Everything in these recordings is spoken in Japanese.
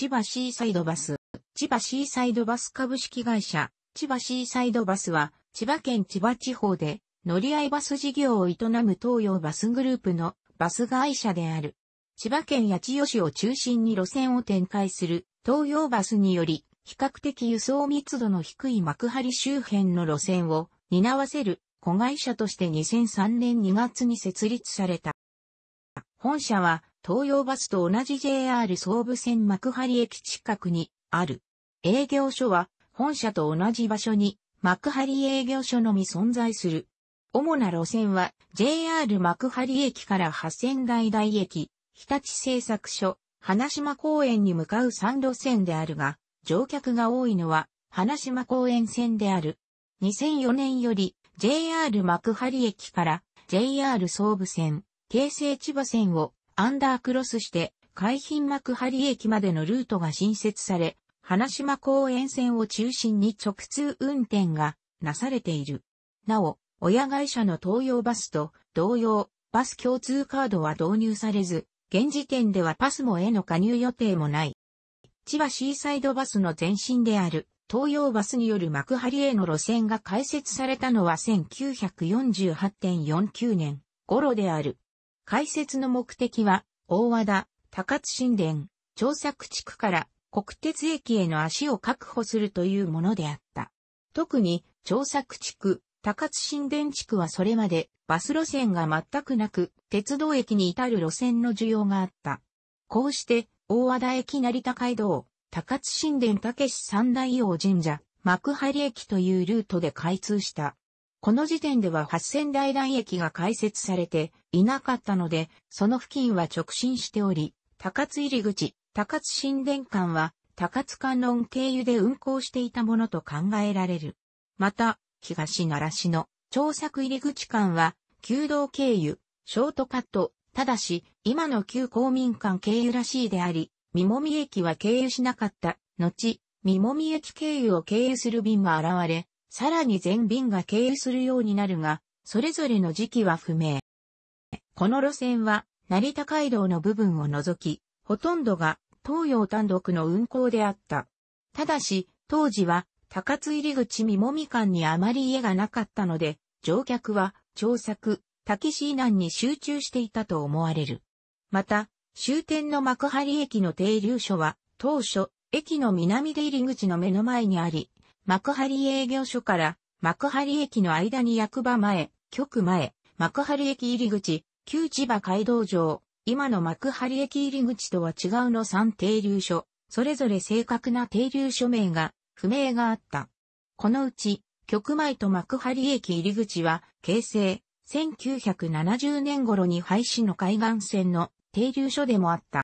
千葉シーサイドバス。千葉シーサイドバス株式会社、千葉シーサイドバスは、千葉県千葉地方で、乗り合いバス事業を営む東洋バスグループのバス会社である。千葉県八千代市を中心に路線を展開する東洋バスにより、比較的輸送密度の低い幕張周辺の路線を担わせる子会社として2003年2月に設立された。本社は東洋バスと同じ JR 総武線幕張駅近くにある。営業所は本社と同じ場所に幕張営業所のみ存在する。主な路線は JR 幕張駅から八仙台台駅、日立製作所、花島公園に向かう3路線であるが、乗客が多いのは花島公園線である。2004年より JR 幕張駅から JR 総武線、京成千葉線をアンダークロスして、海浜幕張駅までのルートが新設され、花島公園線を中心に直通運転がなされている。なお、親会社の東洋バスと同様、バス共通カードは導入されず、現時点ではパスモへの加入予定もない。千葉シーサイドバスの前身である東洋バスによる幕張への路線が開設されたのは1948.49年頃である。解説の目的は、大和田、高津神殿、調作地区から国鉄駅への足を確保するというものであった。特に、調査。地区、高津神殿地区はそれまでバス路線が全くなく、鉄道駅に至る路線の需要があった。こうして、大和田駅成田街道、高津神殿武士三大王神社、幕張駅というルートで開通した。この時点では八千代台駅が開設されていなかったので、その付近は直進しており、高津入口、高津新殿館は高津観音経由で運行していたものと考えられる。また、東奈良市の調作入口間は、旧道経由、ショートカット、ただし、今の旧公民館経由らしいであり、三もみ駅は経由しなかった。後、三もみ駅経由を経由する便が現れ、さらに全便が経由するようになるが、それぞれの時期は不明。この路線は、成田街道の部分を除き、ほとんどが東洋単独の運行であった。ただし、当時は高津入口三もみ館にあまり家がなかったので、乗客は調作、滝市南に集中していたと思われる。また、終点の幕張駅の停留所は、当初、駅の南出入り口の目の前にあり、幕張営業所から幕張駅の間に役場前、局前、幕張駅入り口、旧千葉街道上、今の幕張駅入り口とは違うの3停留所、それぞれ正確な停留所名が不明があった。このうち、局前と幕張駅入り口は、京成1970年頃に廃止の海岸線の停留所でもあった。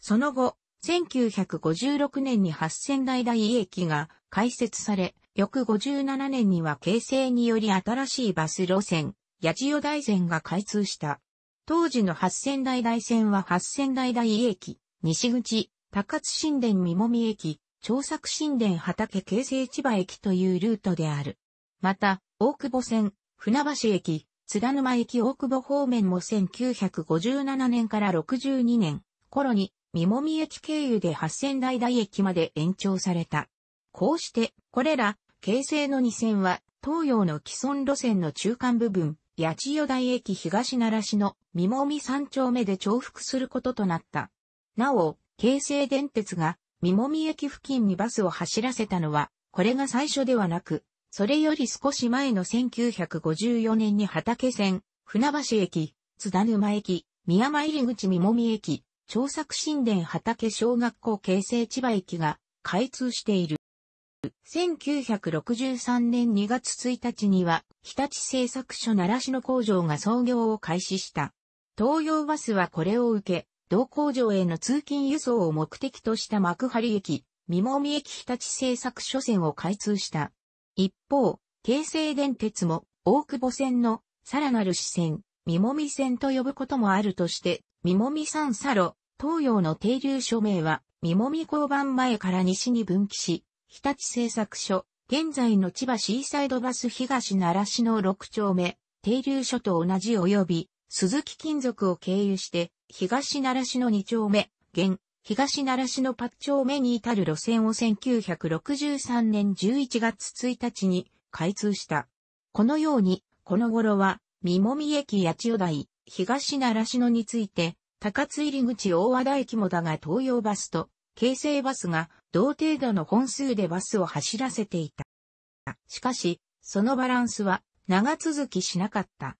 その後、1956年に八仙台台駅が開設され、翌57年には形成により新しいバス路線、八千代台線が開通した。当時の八千代台線は八千代台駅、西口、高津新田三もみ駅、長作新田畑京成千葉駅というルートである。また、大久保線、船橋駅、津田沼駅大久保方面も1957年から62年頃に、三もみ駅経由で八千代台駅まで延長された。こうして、これら、京成の2線は、東洋の既存路線の中間部分、八千代台駅東奈良市の三もみ三丁目で重複することとなった。なお、京成電鉄が三もみ駅付近にバスを走らせたのは、これが最初ではなく、それより少し前の1954年に畑線、船橋駅、津田沼駅、宮前入口三もみ駅、長作新田畑小学校京成千葉駅が開通している。1963年2月1日には、日立製作所奈良市の工場が創業を開始した。東洋バスはこれを受け、同工場への通勤輸送を目的とした幕張駅、三み駅日立製作所線を開通した。一方、京成電鉄も、大久保線の、さらなる支線、三み線と呼ぶこともあるとして、三み三佐路、東洋の停留所名は、三み交番前から西に分岐し、日立製作所、現在の千葉シーサイドバス東奈良市の6丁目、停留所と同じ及び、鈴木金属を経由して、東奈良市の2丁目、現、東奈良市の8丁目に至る路線を1963年11月1日に開通した。このように、この頃は、三もみ駅八千代台、東奈良市のについて、高津入口大和田駅もだが東洋バスと京成バスが同程度の本数でバスを走らせていた。しかし、そのバランスは長続きしなかった。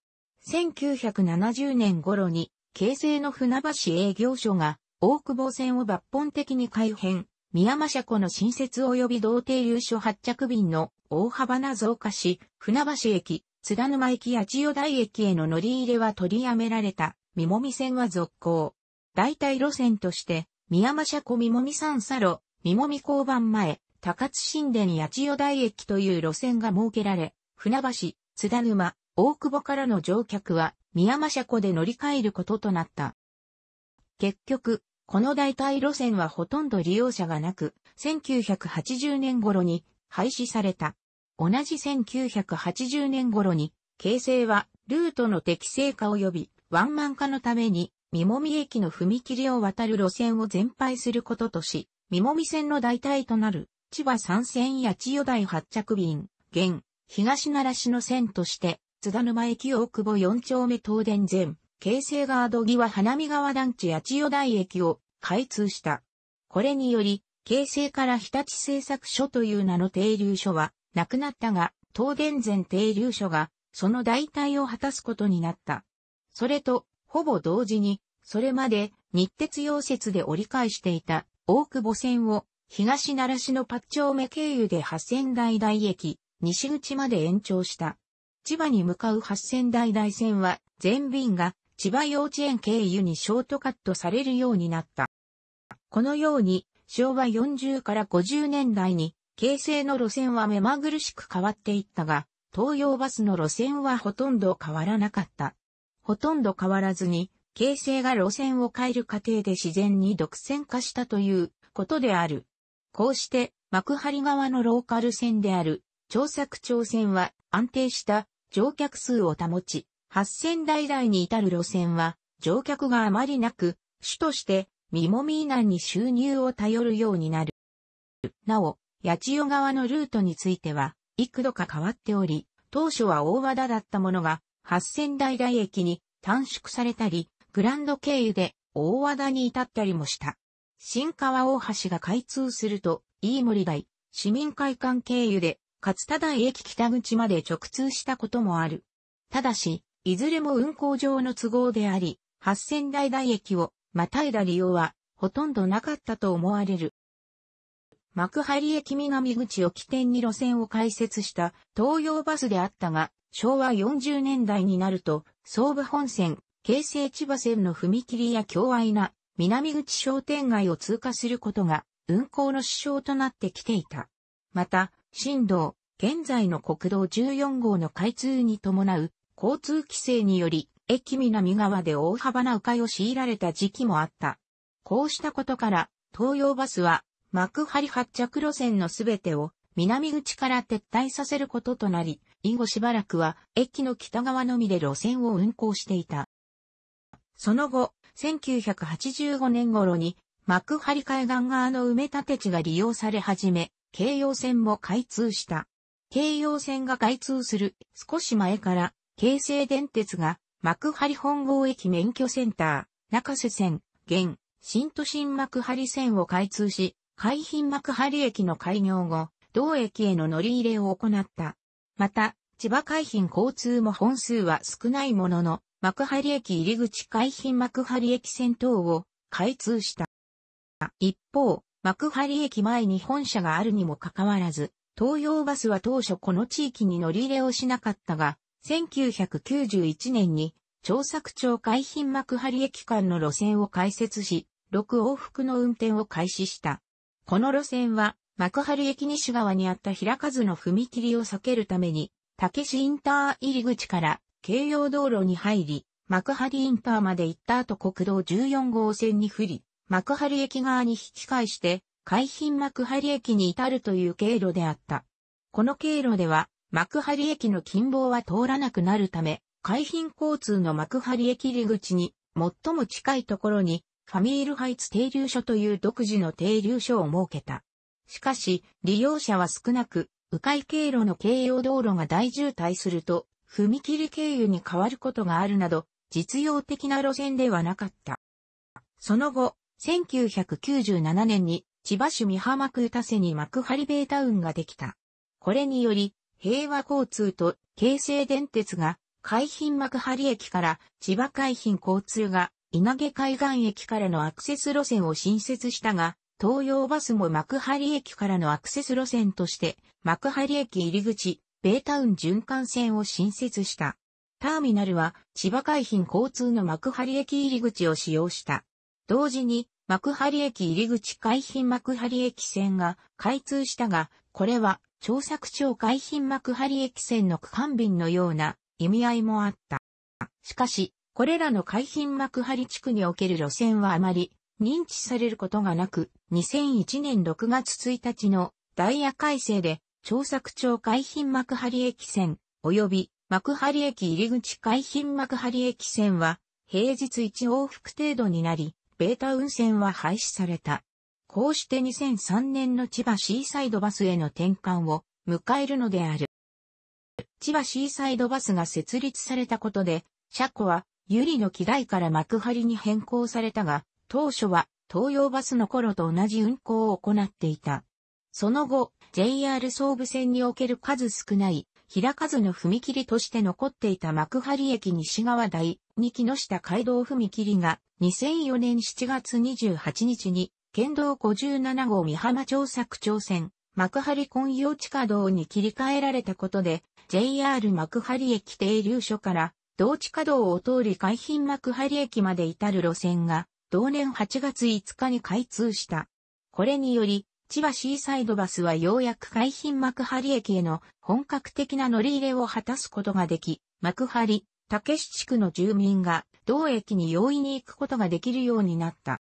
1970年頃に、京成の船橋営業所が大久保線を抜本的に改変、宮間車庫の新設及び同停留所発着便の大幅な増加し、船橋駅、津田沼駅や千代台駅への乗り入れは取りやめられた、三もみ線は続行。代替路線として、宮間車庫みもみ三佐路、みもみ交番前、高津新田八千代台駅という路線が設けられ、船橋、津田沼、大久保からの乗客は、宮間車庫で乗り換えることとなった。結局、この代替路線はほとんど利用者がなく、1980年頃に廃止された。同じ1980年頃に、形成はルートの適正化及びワンマン化のために三もみ駅の踏切を渡る路線を全廃することとし、三もみ線の代替となる、千葉三線や千代台発着便、現、東奈良市の線として、津田沼駅大久保四丁目東電前、京成ガード際花見川団地や千代台駅を開通した。これにより、京成から日立製作所という名の停留所は、なくなったが、東電前停留所が、その代替を果たすことになった。それと、ほぼ同時に、それまで日鉄溶接で折り返していた大久保線を東奈良市の八丁目経由で八仙台台駅、西口まで延長した。千葉に向かう八仙台台線は全便が千葉幼稚園経由にショートカットされるようになった。このように昭和40から50年代に京成の路線は目まぐるしく変わっていったが、東洋バスの路線はほとんど変わらなかった。ほとんど変わらずに、形成が路線を変える過程で自然に独占化したということである。こうして、幕張側のローカル線である、長作長線は安定した乗客数を保ち、8000台台に至る路線は乗客があまりなく、主として身もみナンに収入を頼るようになる。なお、八千代側のルートについては、幾度か変わっており、当初は大和田だったものが、八千代台駅に短縮されたり、グランド経由で大和田に至ったりもした。新川大橋が開通すると、飯森台、市民会館経由で、勝田台駅北口まで直通したこともある。ただし、いずれも運行上の都合であり、八千代台駅をまたいだ利用はほとんどなかったと思われる。幕張駅南口を起点に路線を開設した東洋バスであったが、昭和40年代になると、総武本線、京成千葉線の踏切や境愛な南口商店街を通過することが運行の支障となってきていた。また、新道、現在の国道14号の開通に伴う交通規制により、駅南側で大幅な迂回を強いられた時期もあった。こうしたことから、東洋バスは幕張発着路線のすべてを南口から撤退させることとなり、以後しばらくは駅の北側のみで路線を運行していた。その後、1985年頃に幕張海岸側の埋め立て地が利用され始め、京葉線も開通した。京葉線が開通する少し前から、京成電鉄が幕張本郷駅免許センター、中瀬線、現、新都心幕張線を開通し、海浜幕張駅の開業後、同駅への乗り入れを行った。また、千葉海浜交通も本数は少ないものの、幕張駅入口海浜幕張駅線等を開通した。一方、幕張駅前に本社があるにもかかわらず、東洋バスは当初この地域に乗り入れをしなかったが、1991年に、調作町海浜幕張駅間の路線を開設し、6往復の運転を開始した。この路線は、幕張駅西側にあった平数の踏切を避けるために、竹市インター入り口から京葉道路に入り、幕張インターまで行った後国道14号線に降り、幕張駅側に引き返して、海浜幕張駅に至るという経路であった。この経路では、幕張駅の近傍は通らなくなるため、海浜交通の幕張駅入り口に、最も近いところに、ファミールハイツ停留所という独自の停留所を設けた。しかし、利用者は少なく、迂回経路の京葉道路が大渋滞すると、踏切経由に変わることがあるなど、実用的な路線ではなかった。その後、1997年に千葉市美浜区田瀬に幕張ベータウンができた。これにより、平和交通と京成電鉄が海浜幕張駅から千葉海浜交通が稲毛海岸駅からのアクセス路線を新設したが、東洋バスも幕張駅からのアクセス路線として、幕張駅入り口、ベータウン循環線を新設した。ターミナルは、千葉海浜交通の幕張駅入り口を使用した。同時に、幕張駅入り口海浜幕張駅線が開通したが、これは、調作町海浜幕張駅線の区間便のような意味合いもあった。しかし、これらの海浜幕張地区における路線はあまり認知されることがなく、2001年6月1日のダイヤ改正で、調作町海浜幕張駅線、及び幕張駅入口海浜幕張駅線は、平日1往復程度になり、ベータ運線は廃止された。こうして2003年の千葉シーサイドバスへの転換を迎えるのである。千葉シーサイドバスが設立されたことで、車庫は、ゆりの機台から幕張に変更されたが、当初は東洋バスの頃と同じ運行を行っていた。その後、JR 総武線における数少ない、平数の踏切として残っていた幕張駅西側台に木下街道踏切が2004年7月28日に県道57号美浜町作町線幕張根用地下道に切り替えられたことで JR 幕張駅停留所から同地下道を通り海浜幕張駅まで至る路線が同年8月5日に開通した。これにより、千葉シーサイドバスはようやく海浜幕張駅への本格的な乗り入れを果たすことができ、幕張、竹市地区の住民が同駅に容易に行くことができるようになった。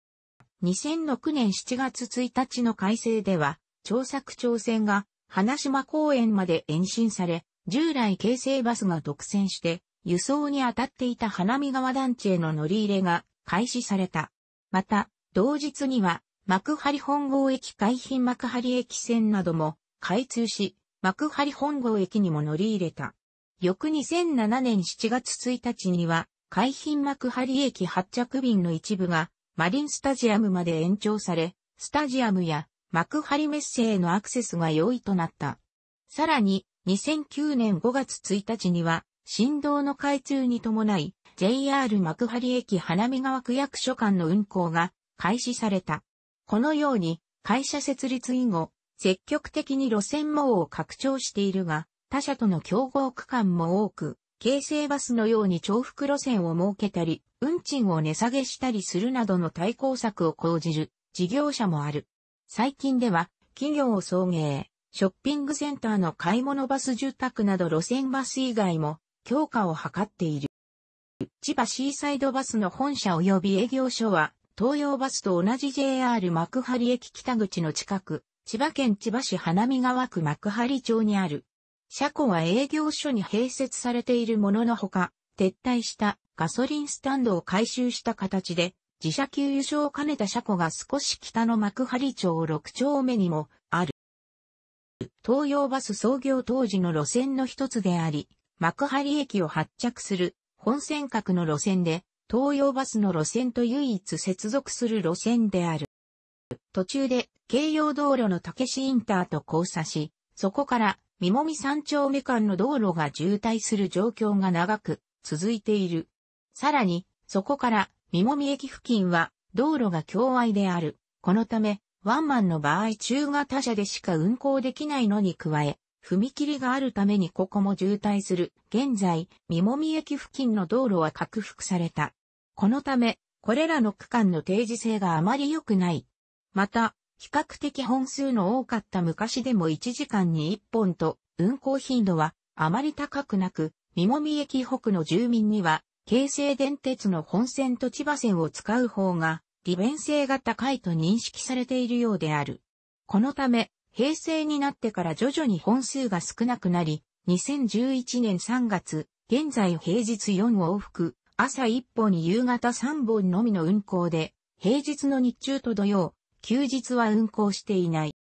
2006年7月1日の改正では、調作町線が花島公園まで延伸され、従来京成バスが独占して、輸送に当たっていた花見川団地への乗り入れが開始された。また、同日には、幕張本郷駅海浜幕張駅線なども開通し、幕張本郷駅にも乗り入れた。翌2007年7月1日には、海浜幕張駅発着便の一部が、マリンスタジアムまで延長され、スタジアムや幕張メッセへのアクセスが容易となった。さらに、2009年5月1日には、振動の開通に伴い、JR 幕張駅花見川区役所間の運行が開始された。このように、会社設立以後、積極的に路線網を拡張しているが、他社との競合区間も多く、京成バスのように重複路線を設けたり、運賃を値下げしたりするなどの対抗策を講じる事業者もある。最近では、企業を送迎、ショッピングセンターの買い物バス住宅など路線バス以外も強化を図っている。千葉シーサイドバスの本社及び営業所は、東洋バスと同じ JR 幕張駅北口の近く、千葉県千葉市花見川区幕張町にある。車庫は営業所に併設されているもののほか、撤退したガソリンスタンドを回収した形で、自社給油所を兼ねた車庫が少し北の幕張町6丁目にもある。東洋バス創業当時の路線の一つであり、幕張駅を発着する本線角の路線で、東洋バスの路線と唯一接続する路線である。途中で、京葉道路の竹市インターと交差し、そこから、三もみ三丁目間の道路が渋滞する状況が長く、続いている。さらに、そこから、三もみ駅付近は、道路が境外である。このため、ワンマンの場合中型車でしか運行できないのに加え、踏切があるためにここも渋滞する。現在、三もみ駅付近の道路は拡幅された。このため、これらの区間の定時性があまり良くない。また、比較的本数の多かった昔でも1時間に1本と、運行頻度はあまり高くなく、三もみ駅北の住民には、京成電鉄の本線と千葉線を使う方が、利便性が高いと認識されているようである。このため、平成になってから徐々に本数が少なくなり、2011年3月、現在平日4往復、朝1本に夕方3本のみの運行で、平日の日中と土曜、休日は運行していない。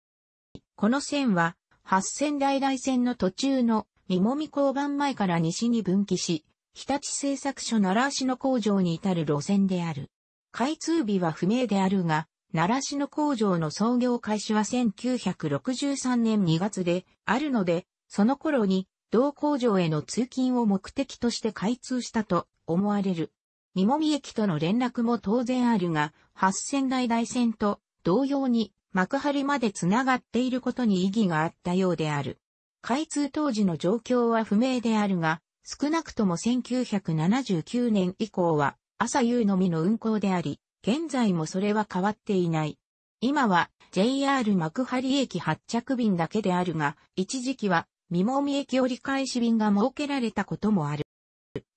この線は、八千代来線の途中の三もみ交番前から西に分岐し、日立製作所奈良市の工場に至る路線である。開通日は不明であるが、奈良市の工場の創業開始は1963年2月であるので、その頃に同工場への通勤を目的として開通したと思われる。三み駅との連絡も当然あるが、八千代台線と同様に幕張までつながっていることに意義があったようである。開通当時の状況は不明であるが、少なくとも1979年以降は朝夕のみの運行であり、現在もそれは変わっていない。今は JR 幕張駅発着便だけであるが、一時期は三み駅折り返し便が設けられたこともある。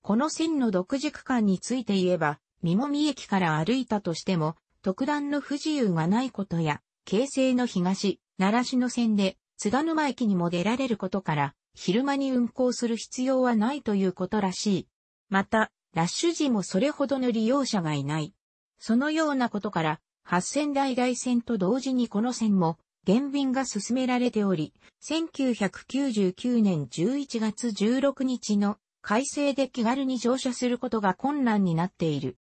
この線の独自区間について言えば、三み駅から歩いたとしても、特段の不自由がないことや、京成の東、奈良市の線で、津沼駅にも出られることから、昼間に運行する必要はないということらしい。また、ラッシュ時もそれほどの利用者がいない。そのようなことから、八千代大線と同時にこの線も、減便が進められており、1999年11月16日の改正で気軽に乗車することが困難になっている。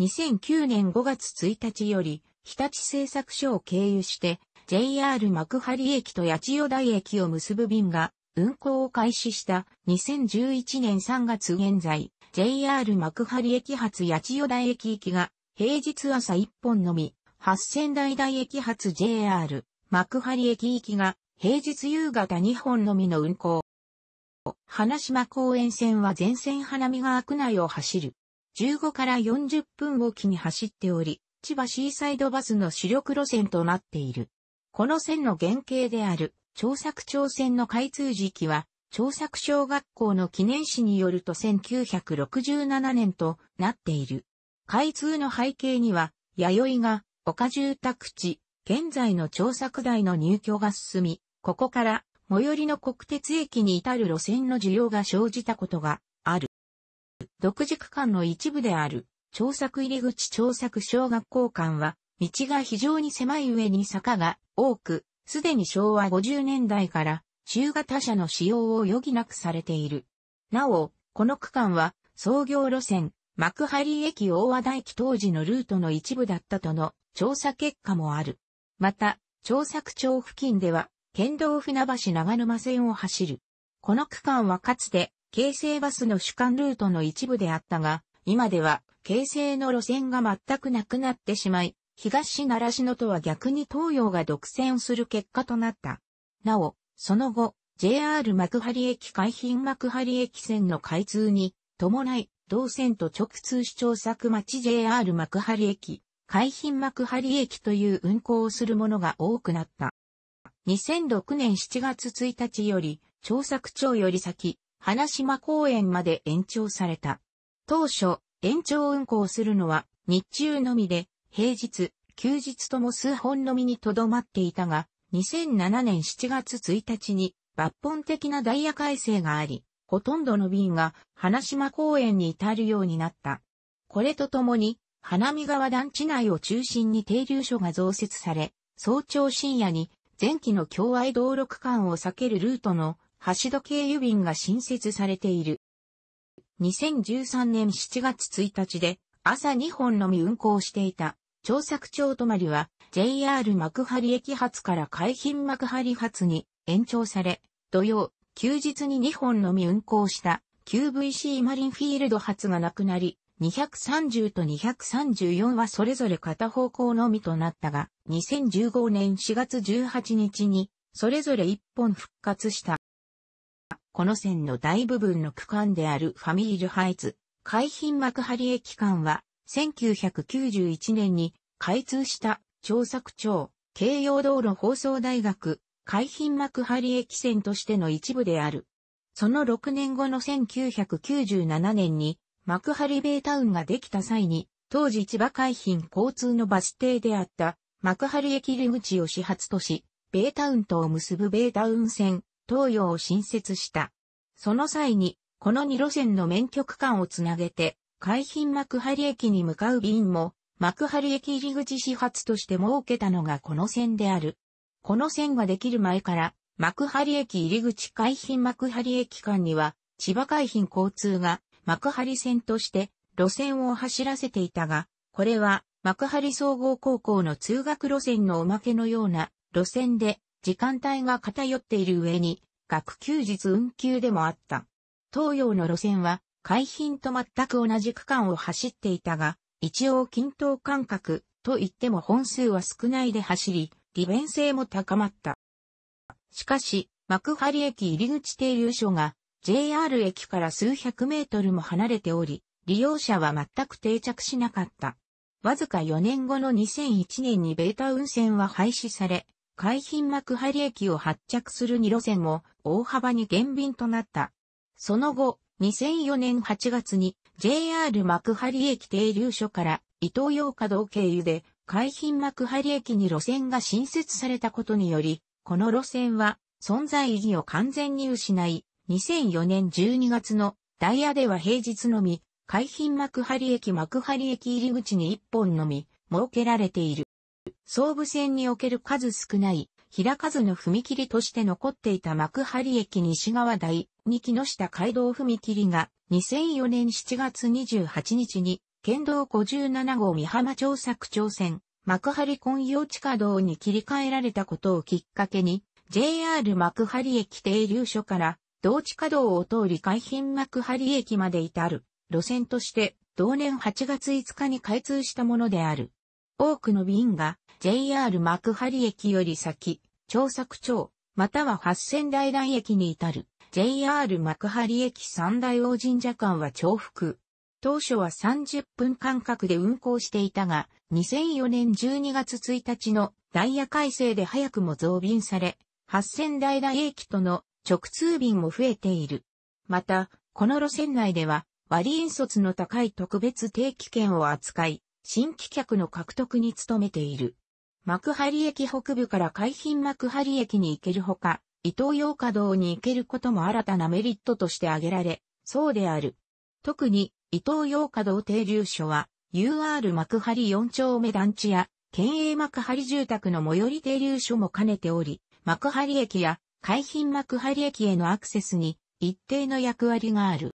2009年5月1日より、日立製作所を経由して、JR 幕張駅と八千代台駅を結ぶ便が運行を開始した2011年3月現在、JR 幕張駅発八千代台駅行きが平日朝1本のみ、8000台台駅発 JR、幕張駅行きが、平日夕方2本のみの運行。花島公園線は全線花見川区内を走る。15から40分おきに走っており、千葉シーサイドバスの主力路線となっている。この線の原型である、長作町線の開通時期は、長作小学校の記念誌によると1967年となっている。開通の背景には、弥生が、岡住宅地、現在の調査区台の入居が進み、ここから最寄りの国鉄駅に至る路線の需要が生じたことがある。独自区間の一部である、調作入口調作小学校間は、道が非常に狭い上に坂が多く、すでに昭和50年代から中型車の使用を余儀なくされている。なお、この区間は創業路線、幕張駅大和田駅当時のルートの一部だったとの調査結果もある。また、調査区町付近では、県道船橋長沼線を走る。この区間はかつて、京成バスの主幹ルートの一部であったが、今では、京成の路線が全くなくなってしまい、東習志野とは逆に東洋が独占する結果となった。なお、その後、JR 幕張駅海浜幕張駅線の開通に伴い、同線と直通市長作町 JR 幕張駅、海浜幕張駅という運行をするものが多くなった。2006年7月1日より、調作町より先、花島公園まで延長された。当初、延長運行するのは日中のみで、平日、休日とも数本のみにとどまっていたが、2007年7月1日に抜本的なダイヤ改正があり、ほとんどの便が花島公園に至るようになった。これとともに、花見川団地内を中心に停留所が増設され、早朝深夜に前期の共愛道路区間を避けるルートの橋戸経由便が新設されている。2013年7月1日で朝2本のみ運行していた調作町止まりは JR 幕張駅発から海浜幕張発に延長され、土曜、休日に2本のみ運行した QVC マリンフィールド発がなくなり、230と234はそれぞれ片方向のみとなったが、2015年4月18日に、それぞれ1本復活した。この線の大部分の区間であるファミリルハイツ、海浜幕張駅間は、1991年に開通した、調作庁、京葉道路放送大学、海浜幕張駅線としての一部である。その6年後の1997年に幕張ベイタウンができた際に、当時千葉海浜交通のバス停であった幕張駅入口を始発とし、ベイタウンとを結ぶベイタウン線、東洋を新設した。その際に、この2路線の免許区間をつなげて、海浜幕張駅に向かう便も、幕張駅入口始発として設けたのがこの線である。この線ができる前から、幕張駅入口海浜幕張駅間には、千葉海浜交通が幕張線として路線を走らせていたが、これは幕張総合高校の通学路線のおまけのような路線で時間帯が偏っている上に学休日運休でもあった。東洋の路線は海浜と全く同じ区間を走っていたが、一応均等間隔と言っても本数は少ないで走り、利便性も高まった。しかし、幕張駅入口停留所が JR 駅から数百メートルも離れており、利用者は全く定着しなかった。わずか4年後の2001年にベータ運線は廃止され、海浜幕張駅を発着する2路線も大幅に減便となった。その後、2004年8月に JR 幕張駅停留所から伊東洋華道経由で海浜幕張駅に路線が新設されたことにより、この路線は存在意義を完全に失い、2004年12月のダイヤでは平日のみ、海浜幕張駅幕張駅入り口に一本のみ設けられている。総武線における数少ない平数の踏切として残っていた幕張駅西側台に木下街道踏切が2004年7月28日に県道57号三浜町作町線、幕張根用地下道に切り替えられたことをきっかけに、JR 幕張駅停留所から、同地下道を通り海浜幕張駅まで至る路線として同年8月5日に開通したものである。多くの便が JR 幕張駅より先、調作町、または八千代台駅に至る JR 幕張駅三大王神社間は重複、当初は30分間隔で運行していたが、2004年12月1日のダイヤ改正で早くも増便され、8000台台駅との直通便も増えている。また、この路線内では、割引率の高い特別定期券を扱い、新規客の獲得に努めている。幕張駅北部から海浜幕張駅に行けるほか、伊東洋華堂に行けることも新たなメリットとして挙げられ、そうである。特に、伊東洋華道停留所は、UR 幕張4丁目団地や、県営幕張住宅の最寄り停留所も兼ねており、幕張駅や海浜幕張駅へのアクセスに一定の役割がある。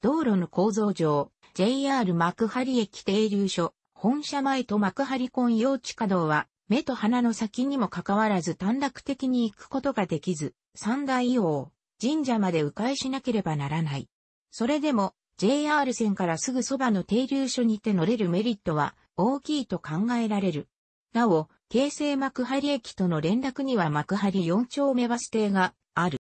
道路の構造上、JR 幕張駅停留所、本社前と幕張混用地下道は、目と鼻の先にもかかわらず短絡的に行くことができず、三大王、神社まで迂回しなければならない。それでも、JR 線からすぐそばの停留所にて乗れるメリットは大きいと考えられる。なお、京成幕張駅との連絡には幕張4丁目バス停がある。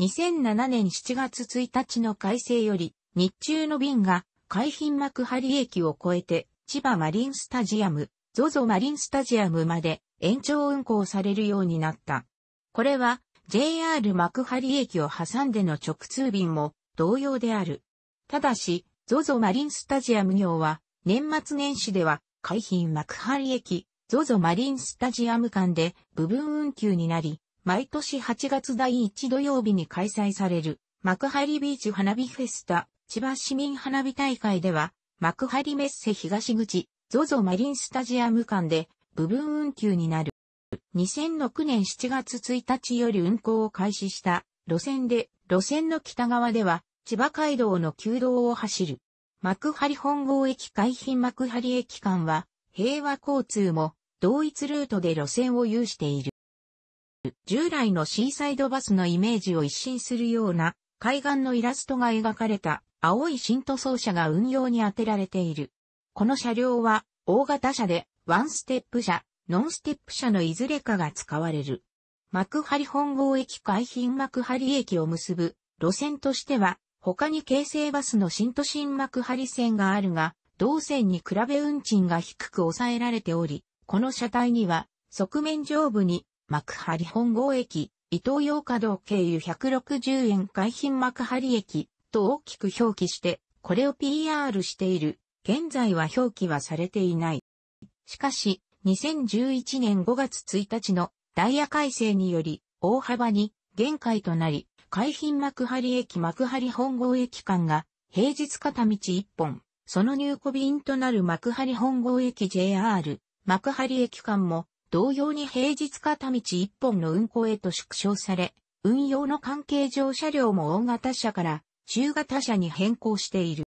2007年7月1日の改正より、日中の便が海浜幕張駅を越えて、千葉マリンスタジアム、ZOZO マリンスタジアムまで延長運行されるようになった。これは JR 幕張駅を挟んでの直通便も同様である。ただし、ZOZO マリンスタジアム業は、年末年始では、海浜幕張駅、ZOZO マリンスタジアム間で部分運休になり、毎年8月第1土曜日に開催される、幕張ビーチ花火フェスタ、千葉市民花火大会では、幕張メッセ東口、ZOZO マリンスタジアム間で部分運休になる。2006年7月1日より運行を開始した路線で、路線の北側では千葉街道の旧道を走る。幕張本郷駅海浜幕張駅間は、平和交通も同一ルートで路線を有している。従来のシーサイドバスのイメージを一新するような海岸のイラストが描かれた青い新塗装車が運用に充てられている。この車両は大型車でワンステップ車、ノンステップ車のいずれかが使われる。幕張本郷駅海浜幕張駅を結ぶ路線としては他に京成バスの新都心幕張線があるが、同線に比べ運賃が低く抑えられており、この車体には、側面上部に、幕張本郷駅、伊東洋華道経由160円海浜幕張駅と大きく表記して、これを PR している。現在は表記はされていない。しかし、2011年5月1日のダイヤ改正により、大幅に限界となり、海浜幕張駅幕張本郷駅間が、平日片道1本、その入庫便となる幕張本郷駅 JR、幕張駅間も、同様に平日片道1本の運行へと縮小され、運用の関係上車両も大型車から中型車に変更している。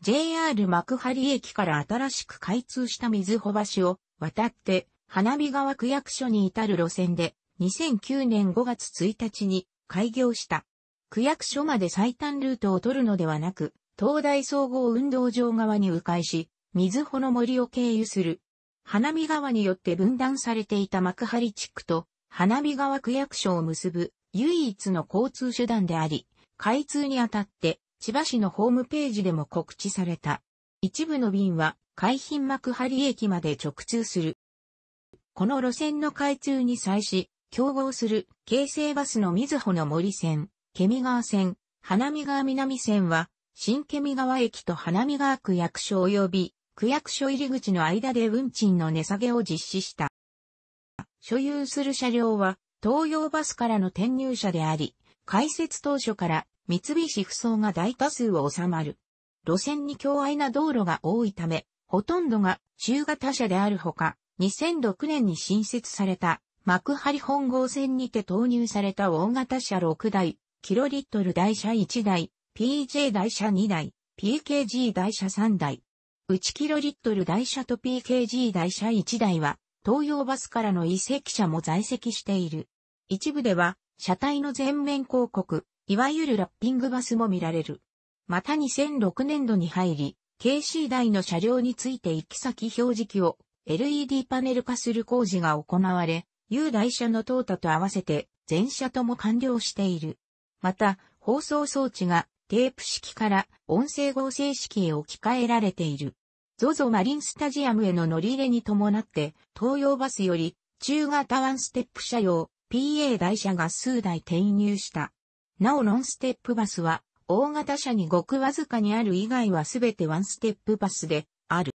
JR 幕張駅から新しく開通した水穂橋を渡って、花火川区役所に至る路線で、2009年5月1日に開業した。区役所まで最短ルートを取るのではなく、東大総合運動場側に迂回し、水穂の森を経由する。花見川によって分断されていた幕張地区と花見川区役所を結ぶ唯一の交通手段であり、開通にあたって千葉市のホームページでも告知された。一部の便は海浜幕張駅まで直通する。この路線の開通に際し、競合する京成バスの水穂の森線、ケミ川線、花見川南線は、新ケミ川駅と花見川区役所及び区役所入り口の間で運賃の値下げを実施した。所有する車両は東洋バスからの転入車であり、開設当初から三菱不走が大多数を収まる。路線に強隘な道路が多いため、ほとんどが中型車であるほか、2006年に新設された幕張本郷線にて投入された大型車6台、キロリットル台車1台、PJ 台車2台、PKG 台車3台。内キロリットル台車と PKG 台車1台は、東洋バスからの移籍車も在籍している。一部では、車体の全面広告、いわゆるラッピングバスも見られる。また2006年度に入り、KC 台の車両について行き先表示器を LED パネル化する工事が行われ、有台車の淘汰と合わせて全車とも完了している。また、放送装置がテープ式から音声合成式へ置き換えられている。ZOZO マリンスタジアムへの乗り入れに伴って、東洋バスより中型ワンステップ車用 PA 台車が数台転入した。なおノンステップバスは大型車にごくわずかにある以外はすべてワンステップバスである。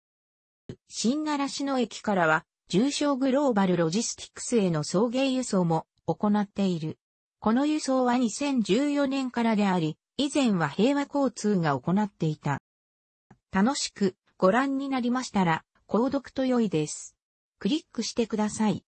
新習志野駅からは重症グローバルロジスティクスへの送迎輸送も行っている。この輸送は2014年からであり、以前は平和交通が行っていた。楽しくご覧になりましたら、購読と良いです。クリックしてください。